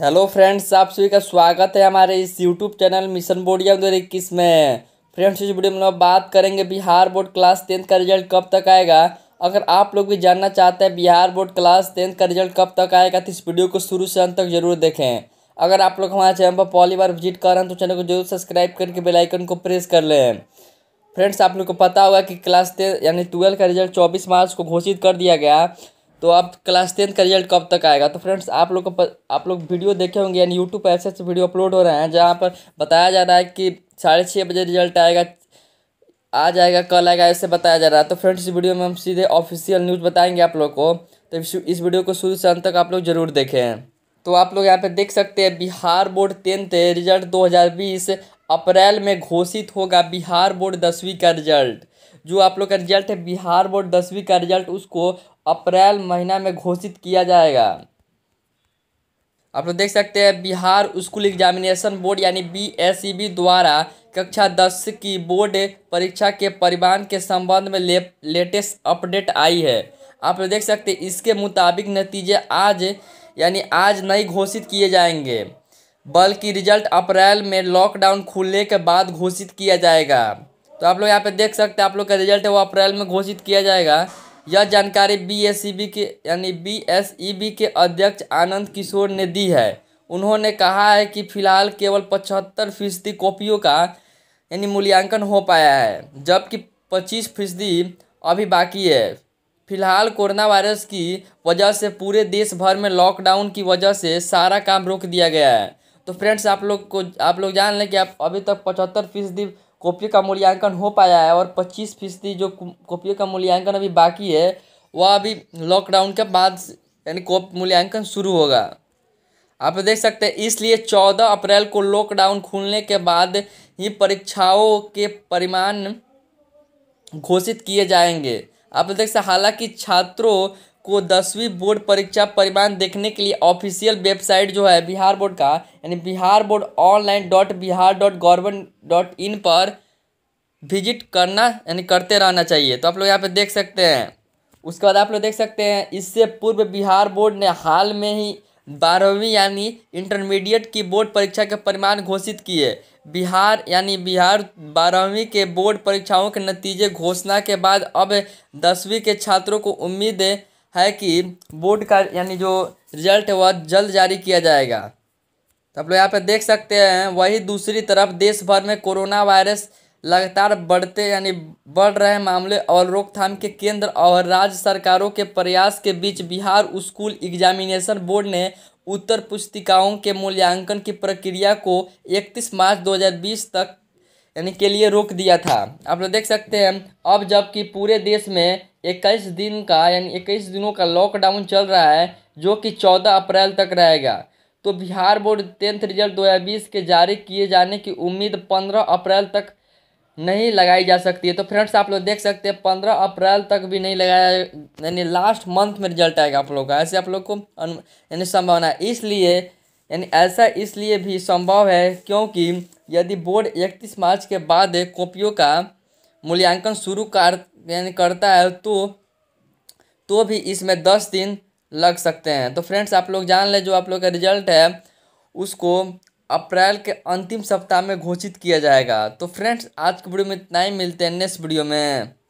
hello friends आप सभी का स्वागत है हमारे इस यूट्यूब चैनल मिशन बोर्डिया दो हज़ार इक्कीस में फ्रेंड्स इस वीडियो में हम बात करेंगे बिहार बोर्ड क्लास टेंथ का रिजल्ट कब तक आएगा अगर आप लोग भी जानना चाहते हैं बिहार बोर्ड क्लास टेंथ का रिजल्ट कब तक आएगा तो इस वीडियो को शुरू से अंत तक जरूर देखें अगर आप लोग हमारे चैनल पर पहली बार विजिट कर रहे हैं तो चैनल को जरूर सब्सक्राइब करके बेलाइकन को प्रेस कर लें फ्रेंड्स आप लोग को पता होगा कि क्लास टेंथ यानी ट्वेल्थ का रिजल्ट चौबीस मार्च को घोषित कर दिया गया तो आप क्लास टेंथ का रिजल्ट कब तक आएगा तो फ्रेंड्स आप लोग आप लोग वीडियो देखे होंगे यानी यूट्यूब पर ऐसे ऐसे वीडियो अपलोड हो रहे हैं जहाँ पर बताया जा रहा है कि साढ़े छः बजे रिजल्ट आएगा आ जाएगा कल आएगा ऐसे बताया जा रहा है तो फ्रेंड्स इस वीडियो में हम सीधे ऑफिशियल न्यूज़ बताएंगे आप लोग को तो इस वीडियो को शुरू से अंत तक आप लोग जरूर देखें तो आप लोग यहाँ पे देख सकते हैं Bihar board tenth result 2020 April में घोषित होगा बिहार बोर्ड दसवीं का रिजल्ट जो आप लोग का रिजल्ट है बिहार बोर्ड दसवीं का रिजल्ट उसको अप्रैल महीना में घोषित किया जाएगा आप लोग देख सकते हैं बिहार स्कूल एग्जामिनेशन बोर्ड यानी बी e द्वारा कक्षा दस की बोर्ड परीक्षा के परिवहन के संबंध में ले, लेटेस्ट अपडेट आई है आप लोग देख सकते हैं इसके मुताबिक नतीजे आज यानी आज नहीं घोषित किए जाएंगे बल्कि रिजल्ट अप्रैल में लॉकडाउन खुलने के बाद घोषित किया जाएगा तो आप लोग यहाँ पे देख सकते हैं आप लोग का रिजल्ट है वो अप्रैल में घोषित किया जाएगा यह जानकारी बीएसईबी e के यानी बीएसईबी e के अध्यक्ष आनंद किशोर ने दी है उन्होंने कहा है कि फिलहाल केवल पचहत्तर फीसदी कॉपियों का यानी मूल्यांकन हो पाया है जबकि पच्चीस फीसदी अभी बाकी है फिलहाल कोरोना वायरस की वजह से पूरे देश भर में लॉकडाउन की वजह से सारा काम रोक दिया गया है तो फ्रेंड्स आप लोग को आप लोग जान लें कि आप अभी तक पचहत्तर फीसदी कॉपी का मूल्यांकन हो पाया है और पच्चीस फीसदी जो कॉपी का मूल्यांकन अभी बाकी है वह अभी लॉकडाउन के बाद यानी कोप मूल्यांकन शुरू होगा आप देख सकते हैं इसलिए चौदह अप्रैल को लॉकडाउन खुलने के बाद ही परीक्षाओं के परिमाण घोषित किए जाएंगे आप देख सकते हालांकि छात्रों को दसवीं बोर्ड परीक्षा परिणाम देखने के लिए ऑफिशियल वेबसाइट जो है बिहार बोर्ड का यानी Bihar board online dot Bihar dot government dot in पर विजिट करना यानी करते रहना चाहिए तो आप लोग यहाँ पे देख सकते हैं उसके बाद आप लोग देख सकते हैं इससे पूर्व बिहार बोर्ड ने हाल में ही बारहवीं यानी इंटरमीडिएट की बोर्ड परीक्षा के परिणाम घोषित किए बिहार यानी बिहार बारहवीं के बोर्ड परीक्षाओं के नतीजे घोषणा के बाद अब दसवीं के छात्रों को उम्मीद है है कि बोर्ड का यानी जो रिजल्ट है वह जल्द जारी किया जाएगा तो आप लोग यहाँ पे देख सकते हैं वही दूसरी तरफ देश भर में कोरोना वायरस लगातार बढ़ते यानी बढ़ रहे मामले और रोकथाम के केंद्र और राज्य सरकारों के प्रयास के बीच बिहार स्कूल एग्जामिनेशन बोर्ड ने उत्तर पुस्तिकाओं के मूल्यांकन की प्रक्रिया को 31 मार्च 2020 तक यानी के लिए रोक दिया था आप लोग देख सकते हैं अब जबकि पूरे देश में इक्कीस दिन का यानी इक्कीस दिनों का लॉकडाउन चल रहा है जो कि चौदह अप्रैल तक रहेगा तो बिहार बोर्ड टेंथ रिजल्ट दो के जारी किए जाने की उम्मीद पंद्रह अप्रैल तक नहीं लगाई जा सकती है तो फ्रेंड्स आप लोग देख सकते हैं पंद्रह अप्रैल तक भी नहीं लगाया यानी लास्ट मंथ में रिजल्ट आएगा आप लोग का ऐसे आप लोग को यानी संभावना है इसलिए यानी ऐसा इसलिए भी संभव है क्योंकि यदि बोर्ड इकतीस मार्च के बाद कॉपियों का मूल्यांकन शुरू कर यानी करता है तो तो भी इसमें दस दिन लग सकते हैं तो फ्रेंड्स आप लोग जान ले जो आप लोग का रिजल्ट है उसको अप्रैल के अंतिम सप्ताह में घोषित किया जाएगा तो फ्रेंड्स आज के वीडियो में इतना ही मिलते हैं नेक्स्ट वीडियो में